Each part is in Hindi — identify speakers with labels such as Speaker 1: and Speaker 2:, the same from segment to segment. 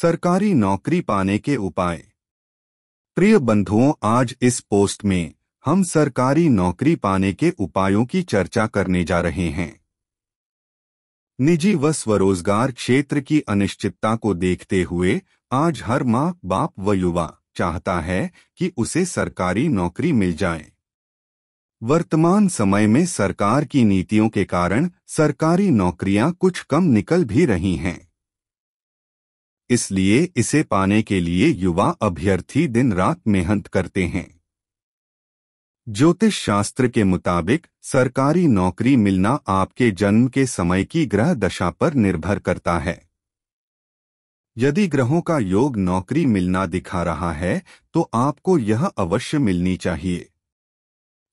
Speaker 1: सरकारी नौकरी पाने के उपाय प्रिय बंधुओं आज इस पोस्ट में हम सरकारी नौकरी पाने के उपायों की चर्चा करने जा रहे हैं निजी व स्वरोजगार क्षेत्र की अनिश्चितता को देखते हुए आज हर माँ बाप व युवा चाहता है कि उसे सरकारी नौकरी मिल जाए वर्तमान समय में सरकार की नीतियों के कारण सरकारी नौकरियां कुछ कम निकल भी रही हैं इसलिए इसे पाने के लिए युवा अभ्यर्थी दिन रात मेहनत करते हैं ज्योतिष शास्त्र के मुताबिक सरकारी नौकरी मिलना आपके जन्म के समय की ग्रह दशा पर निर्भर करता है यदि ग्रहों का योग नौकरी मिलना दिखा रहा है तो आपको यह अवश्य मिलनी चाहिए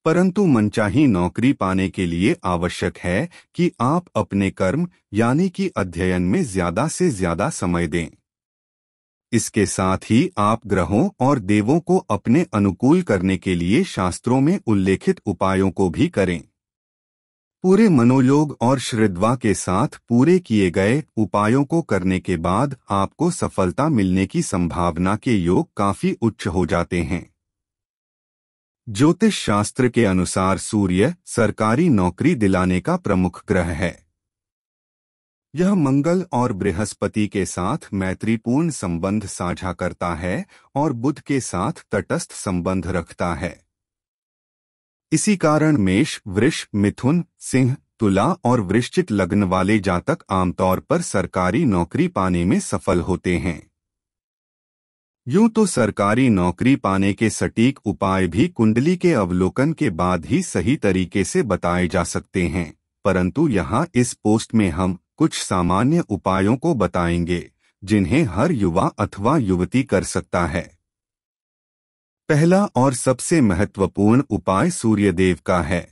Speaker 1: परंतु मनचाही नौकरी पाने के लिए आवश्यक है कि आप अपने कर्म यानी कि अध्ययन में ज्यादा से ज्यादा समय दें इसके साथ ही आप ग्रहों और देवों को अपने अनुकूल करने के लिए शास्त्रों में उल्लेखित उपायों को भी करें पूरे मनोयोग और श्रद्धा के साथ पूरे किए गए उपायों को करने के बाद आपको सफलता मिलने की संभावना के योग काफी उच्च हो जाते हैं ज्योतिष शास्त्र के अनुसार सूर्य सरकारी नौकरी दिलाने का प्रमुख ग्रह है यह मंगल और बृहस्पति के साथ मैत्रीपूर्ण संबंध साझा करता है और बुध के साथ तटस्थ संबंध रखता है इसी कारण मेष वृष मिथुन सिंह तुला और वृश्चिक लग्न वाले जातक आमतौर पर सरकारी नौकरी पाने में सफल होते हैं यूं तो सरकारी नौकरी पाने के सटीक उपाय भी कुंडली के अवलोकन के बाद ही सही तरीके से बताए जा सकते हैं परंतु यहाँ इस पोस्ट में हम कुछ सामान्य उपायों को बताएंगे जिन्हें हर युवा अथवा युवती कर सकता है पहला और सबसे महत्वपूर्ण उपाय सूर्यदेव का है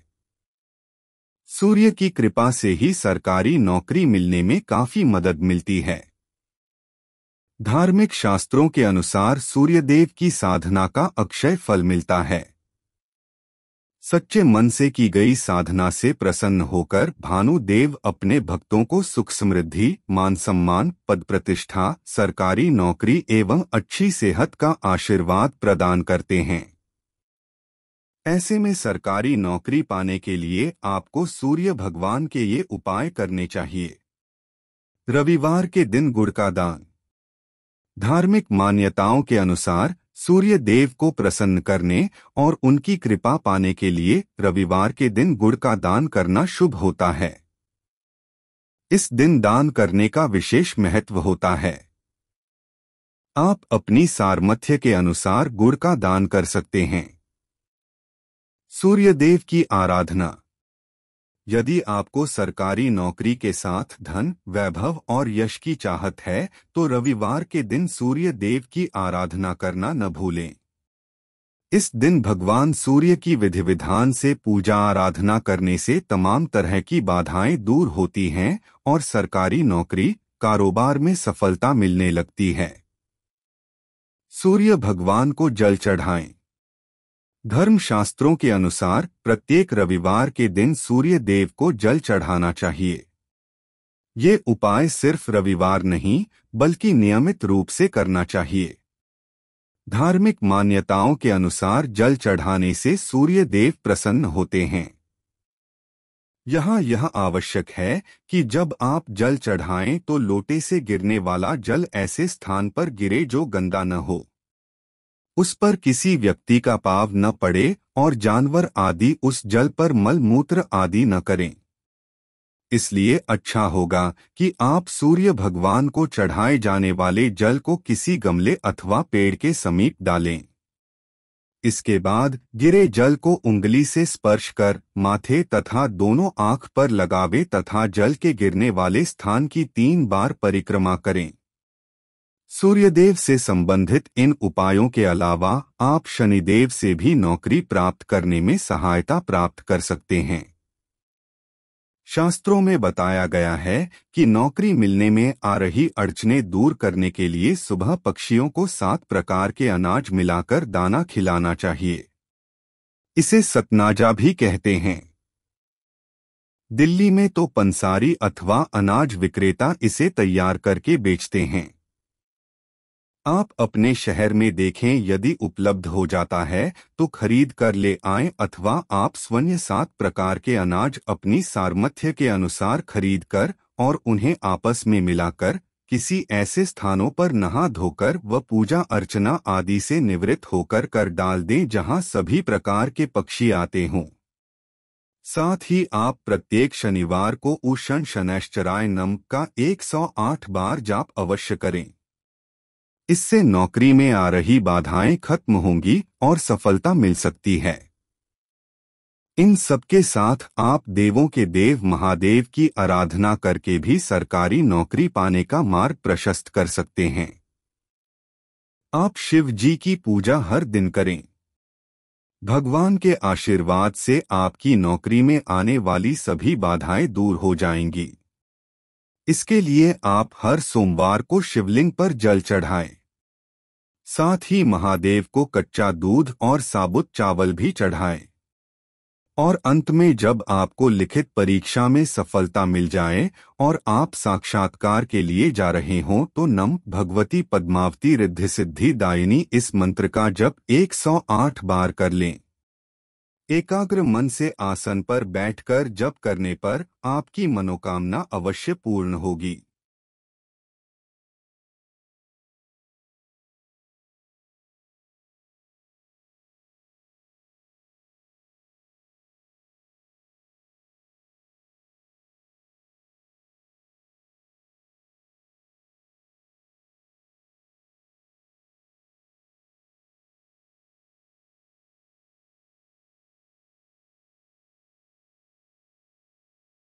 Speaker 1: सूर्य की कृपा से ही सरकारी नौकरी मिलने में काफी मदद मिलती है धार्मिक शास्त्रों के अनुसार सूर्यदेव की साधना का अक्षय फल मिलता है सच्चे मन से की गई साधना से प्रसन्न होकर भानुदेव अपने भक्तों को सुख समृद्धि मान सम्मान पद प्रतिष्ठा सरकारी नौकरी एवं अच्छी सेहत का आशीर्वाद प्रदान करते हैं ऐसे में सरकारी नौकरी पाने के लिए आपको सूर्य भगवान के ये उपाय करने चाहिए रविवार के दिन गुड़ का दान धार्मिक मान्यताओं के अनुसार सूर्य देव को प्रसन्न करने और उनकी कृपा पाने के लिए रविवार के दिन गुड़ का दान करना शुभ होता है इस दिन दान करने का विशेष महत्व होता है आप अपनी सारमथ्य के अनुसार गुड़ का दान कर सकते हैं सूर्यदेव की आराधना यदि आपको सरकारी नौकरी के साथ धन वैभव और यश की चाहत है तो रविवार के दिन सूर्य देव की आराधना करना न भूलें इस दिन भगवान सूर्य की विधि विधान से पूजा आराधना करने से तमाम तरह की बाधाएं दूर होती हैं और सरकारी नौकरी कारोबार में सफलता मिलने लगती है सूर्य भगवान को जल चढ़ाएं धर्मशास्त्रों के अनुसार प्रत्येक रविवार के दिन सूर्य देव को जल चढ़ाना चाहिए ये उपाय सिर्फ रविवार नहीं बल्कि नियमित रूप से करना चाहिए धार्मिक मान्यताओं के अनुसार जल चढ़ाने से सूर्य देव प्रसन्न होते हैं यहाँ यह आवश्यक है कि जब आप जल चढ़ाएं तो लोटे से गिरने वाला जल ऐसे स्थान पर गिरे जो गंदा न हो उस पर किसी व्यक्ति का पाव न पड़े और जानवर आदि उस जल पर मलमूत्र आदि न करें इसलिए अच्छा होगा कि आप सूर्य भगवान को चढ़ाए जाने वाले जल को किसी गमले अथवा पेड़ के समीप डालें इसके बाद गिरे जल को उंगली से स्पर्श कर माथे तथा दोनों आंख पर लगावे तथा जल के गिरने वाले स्थान की तीन बार परिक्रमा करें सूर्यदेव से संबंधित इन उपायों के अलावा आप शनिदेव से भी नौकरी प्राप्त करने में सहायता प्राप्त कर सकते हैं शास्त्रों में बताया गया है कि नौकरी मिलने में आ रही अड़चने दूर करने के लिए सुबह पक्षियों को सात प्रकार के अनाज मिलाकर दाना खिलाना चाहिए इसे सतनाजा भी कहते हैं दिल्ली में तो पंसारी अथवा अनाज विक्रेता इसे तैयार करके बेचते हैं आप अपने शहर में देखें यदि उपलब्ध हो जाता है तो खरीद कर ले आए अथवा आप स्वयं सात प्रकार के अनाज अपनी सामर्थ्य के अनुसार खरीद कर और उन्हें आपस में मिलाकर किसी ऐसे स्थानों पर नहा धोकर व पूजा अर्चना आदि से निवृत्त होकर कर डाल दें जहां सभी प्रकार के पक्षी आते हों साथ ही आप प्रत्येक शनिवार को उषण शनैश्चराय नम का 108 बार जाप अवश्य करें इससे नौकरी में आ रही बाधाएं खत्म होंगी और सफलता मिल सकती है इन सबके साथ आप देवों के देव महादेव की आराधना करके भी सरकारी नौकरी पाने का मार्ग प्रशस्त कर सकते हैं आप शिव जी की पूजा हर दिन करें भगवान के आशीर्वाद से आपकी नौकरी में आने वाली सभी बाधाएं दूर हो जाएंगी इसके लिए आप हर सोमवार को शिवलिंग पर जल चढ़ाएं। साथ ही महादेव को कच्चा दूध और साबुत चावल भी चढ़ाएं। और अंत में जब आपको लिखित परीक्षा में सफलता मिल जाए और आप साक्षात्कार के लिए जा रहे हों तो नम भगवती पद्मावती रिद्धि सिद्धि दायिनी इस मंत्र का जप 108 बार कर लें एकाग्र मन से आसन पर बैठकर जप करने पर आपकी मनोकामना अवश्य पूर्ण होगी